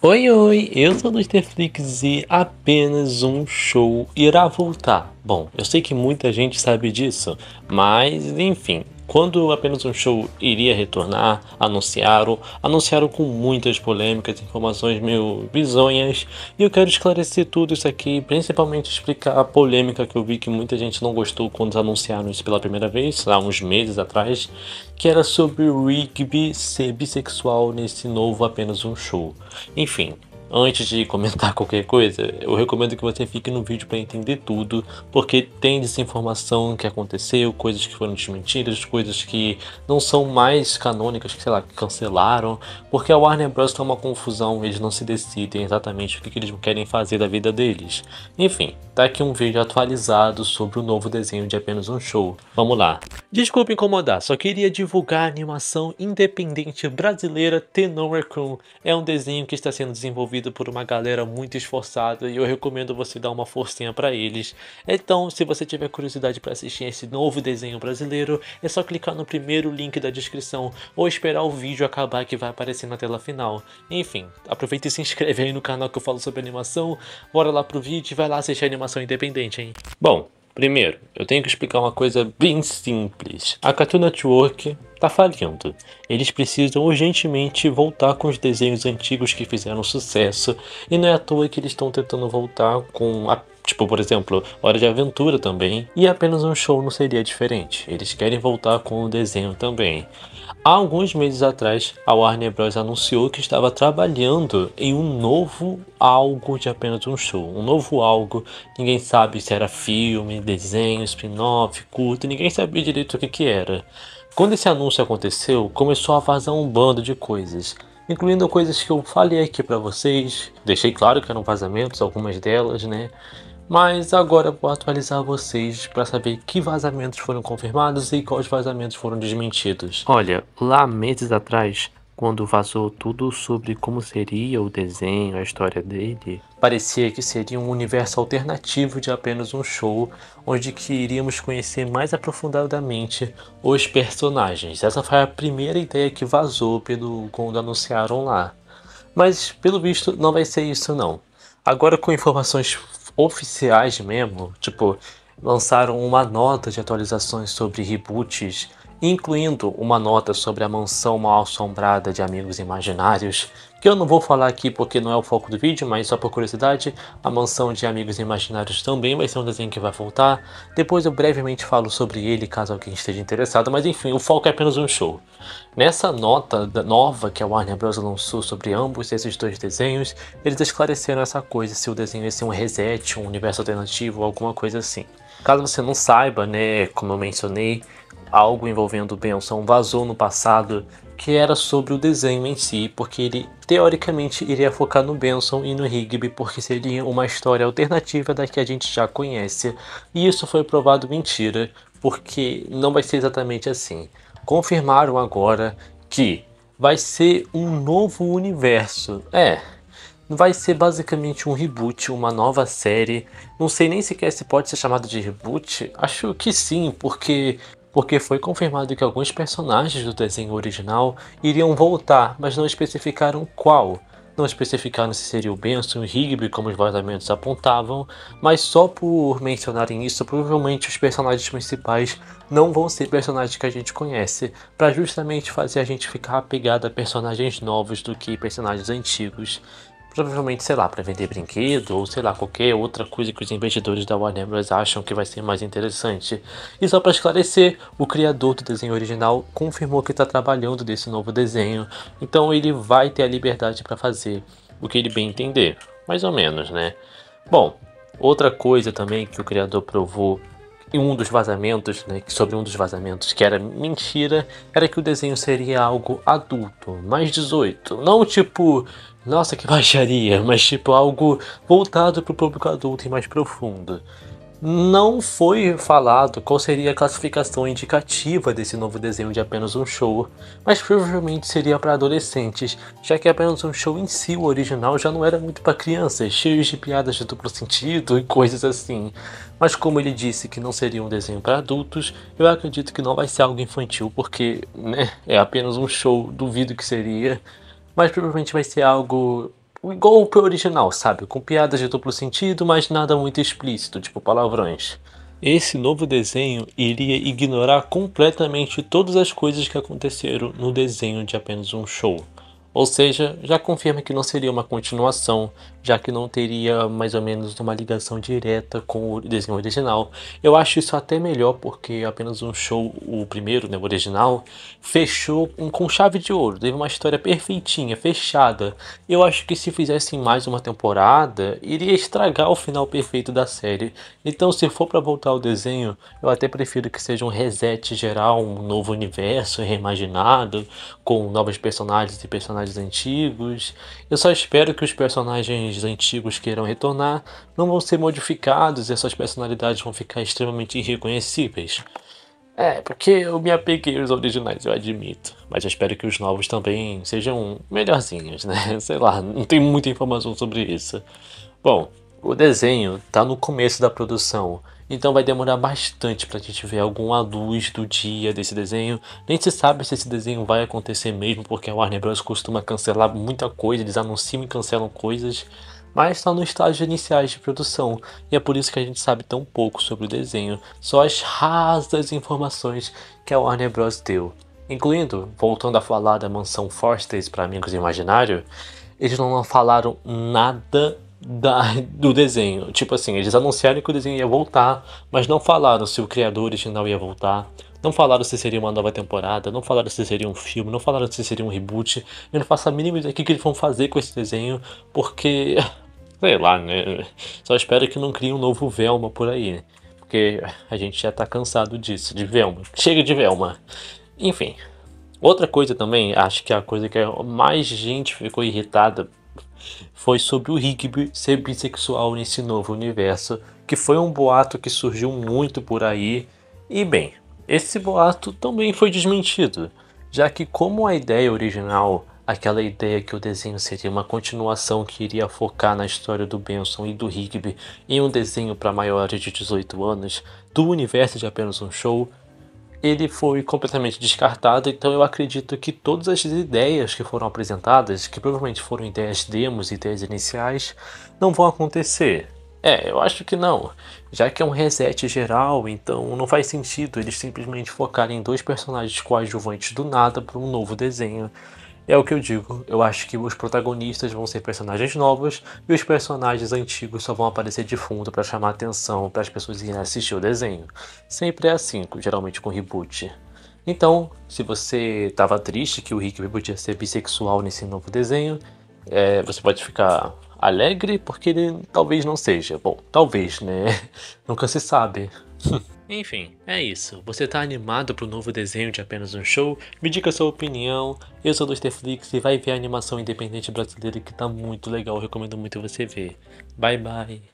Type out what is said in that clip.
Oi, oi, eu sou do Netflix e apenas um show irá voltar. Bom, eu sei que muita gente sabe disso, mas enfim, quando apenas um show iria retornar, anunciaram, anunciaram com muitas polêmicas, informações meio bizonhas, e eu quero esclarecer tudo isso aqui, principalmente explicar a polêmica que eu vi que muita gente não gostou quando anunciaram isso pela primeira vez, há uns meses atrás, que era sobre o Rigby ser bissexual nesse novo apenas um show. Enfim, Antes de comentar qualquer coisa, eu recomendo que você fique no vídeo para entender tudo, porque tem desinformação que aconteceu, coisas que foram desmentidas, coisas que não são mais canônicas, que sei lá, cancelaram, porque a Warner Bros. tá uma confusão, eles não se decidem exatamente o que, que eles querem fazer da vida deles. Enfim, tá aqui um vídeo atualizado sobre o novo desenho de apenas um show. Vamos lá. Desculpa incomodar, só queria divulgar a animação independente brasileira Tenor Kun. É um desenho que está sendo desenvolvido desenvolvido por uma galera muito esforçada e eu recomendo você dar uma forcinha para eles. Então, se você tiver curiosidade para assistir esse novo desenho brasileiro, é só clicar no primeiro link da descrição ou esperar o vídeo acabar que vai aparecer na tela final. Enfim, aproveita e se inscreve aí no canal que eu falo sobre animação, bora lá pro vídeo e vai lá assistir animação independente, hein? Bom, Primeiro, eu tenho que explicar uma coisa bem simples. A Cartoon Network tá falhando. Eles precisam urgentemente voltar com os desenhos antigos que fizeram sucesso, e não é à toa que eles estão tentando voltar com a Tipo, por exemplo, Hora de Aventura também. E apenas um show não seria diferente. Eles querem voltar com o desenho também. Há alguns meses atrás, a Warner Bros. anunciou que estava trabalhando em um novo algo de apenas um show. Um novo algo, ninguém sabe se era filme, desenho, spin-off, curto, ninguém sabia direito o que, que era. Quando esse anúncio aconteceu, começou a vazar um bando de coisas incluindo coisas que eu falei aqui para vocês. Deixei claro que eram vazamentos, algumas delas, né? Mas agora vou atualizar vocês para saber que vazamentos foram confirmados e quais vazamentos foram desmentidos. Olha, lá meses atrás, quando vazou tudo sobre como seria o desenho, a história dele, parecia que seria um universo alternativo de apenas um show, onde que iríamos conhecer mais aprofundadamente os personagens. Essa foi a primeira ideia que vazou pelo quando anunciaram lá. Mas pelo visto não vai ser isso não. Agora com informações oficiais mesmo, tipo, lançaram uma nota de atualizações sobre reboots, incluindo uma nota sobre a mansão mal assombrada de Amigos Imaginários, que eu não vou falar aqui porque não é o foco do vídeo, mas só por curiosidade, a mansão de amigos imaginários também vai ser um desenho que vai voltar. Depois eu brevemente falo sobre ele caso alguém esteja interessado, mas enfim, o foco é apenas um show. Nessa nota nova que a Warner Bros lançou sobre ambos esses dois desenhos, eles esclareceram essa coisa, se o desenho ia ser um reset, um universo alternativo, alguma coisa assim. Caso você não saiba, né, como eu mencionei, algo envolvendo Benson vazou no passado que era sobre o desenho em si, porque ele teoricamente iria focar no Benson e no Rigby, porque seria uma história alternativa da que a gente já conhece, e isso foi provado mentira, porque não vai ser exatamente assim. Confirmaram agora que vai ser um novo universo. É, vai ser basicamente um reboot, uma nova série. Não sei nem sequer se pode ser chamado de reboot. Acho que sim, porque porque foi confirmado que alguns personagens do desenho original iriam voltar, mas não especificaram qual. Não especificaram se seria o Benson e Rigby, como os vazamentos apontavam, mas só por mencionarem isso, provavelmente os personagens principais não vão ser personagens que a gente conhece, para justamente fazer a gente ficar apegado a personagens novos do que personagens antigos. Provavelmente, sei lá, para vender brinquedo ou sei lá, qualquer outra coisa que os investidores da Warner Bros. acham que vai ser mais interessante. E só para esclarecer, o criador do desenho original confirmou que está trabalhando desse novo desenho, então ele vai ter a liberdade para fazer o que ele bem entender, mais ou menos, né? Bom, outra coisa também que o criador provou e um dos vazamentos, né, sobre um dos vazamentos que era mentira, era que o desenho seria algo adulto, mais 18. Não tipo, nossa que baixaria, mas tipo algo voltado para o público adulto e mais profundo. Não foi falado qual seria a classificação indicativa desse novo desenho de apenas um show, mas provavelmente seria para adolescentes, já que apenas um show em si, o original, já não era muito para crianças, cheio de piadas de duplo sentido e coisas assim. Mas como ele disse que não seria um desenho para adultos, eu acredito que não vai ser algo infantil, porque né, é apenas um show, duvido que seria, mas provavelmente vai ser algo igual o original, sabe? Com piadas de duplo sentido, mas nada muito explícito, tipo palavrões. Esse novo desenho iria ignorar completamente todas as coisas que aconteceram no desenho de apenas um show. Ou seja, já confirma que não seria uma continuação, já que não teria mais ou menos uma ligação direta com o desenho original. Eu acho isso até melhor porque apenas um show, o primeiro, né, o original, fechou com chave de ouro, teve uma história perfeitinha, fechada. Eu acho que se fizessem mais uma temporada, iria estragar o final perfeito da série. Então, se for para voltar ao desenho, eu até prefiro que seja um reset geral, um novo universo reimaginado, com novos personagens e personagens personagens antigos. Eu só espero que os personagens antigos que irão retornar não vão ser modificados e essas personalidades vão ficar extremamente irreconhecíveis. É, porque eu me apeguei aos originais, eu admito. Mas eu espero que os novos também sejam melhorzinhos, né? Sei lá, não tem muita informação sobre isso. Bom, o desenho está no começo da produção então vai demorar bastante para a gente ver alguma luz do dia desse desenho. Nem se sabe se esse desenho vai acontecer mesmo, porque a Warner Bros. costuma cancelar muita coisa, eles anunciam e cancelam coisas, mas está no estágio iniciais de produção, e é por isso que a gente sabe tão pouco sobre o desenho, só as rasas informações que a Warner Bros. deu. Incluindo, voltando a falar da mansão Forsters para Amigos Imaginário, eles não falaram nada da, do desenho. Tipo assim, eles anunciaram que o desenho ia voltar, mas não falaram se o criador original ia voltar. Não falaram se seria uma nova temporada, não falaram se seria um filme, não falaram se seria um reboot. Eu não faço a mínima ideia do que eles vão fazer com esse desenho, porque. Sei lá, né? Só espero que não crie um novo Velma por aí, né? Porque a gente já tá cansado disso, de Velma. Chega de Velma. Enfim. Outra coisa também, acho que é a coisa que mais gente ficou irritada foi sobre o Rigby ser bissexual nesse novo universo, que foi um boato que surgiu muito por aí. E bem, esse boato também foi desmentido, já que como a ideia original, aquela ideia que o desenho seria uma continuação que iria focar na história do Benson e do Rigby em um desenho para maiores de 18 anos, do universo de apenas um show, ele foi completamente descartado, então eu acredito que todas as ideias que foram apresentadas, que provavelmente foram ideias demos, ideias iniciais, não vão acontecer. É, eu acho que não, já que é um reset geral, então não faz sentido eles simplesmente focarem em dois personagens coadjuvantes do nada para um novo desenho é o que eu digo. Eu acho que os protagonistas vão ser personagens novos e os personagens antigos só vão aparecer de fundo para chamar atenção para as pessoas irem assistir o desenho. Sempre é assim, geralmente com reboot. Então, se você estava triste que o Rick podia ser bissexual nesse novo desenho, é, você pode ficar alegre porque ele talvez não seja. Bom, talvez, né? Nunca se sabe. Enfim, é isso. Você tá animado pro novo desenho de apenas um show? Me diga a sua opinião. Eu sou do Netflix e vai ver a animação independente brasileira que tá muito legal. recomendo muito você ver. Bye bye.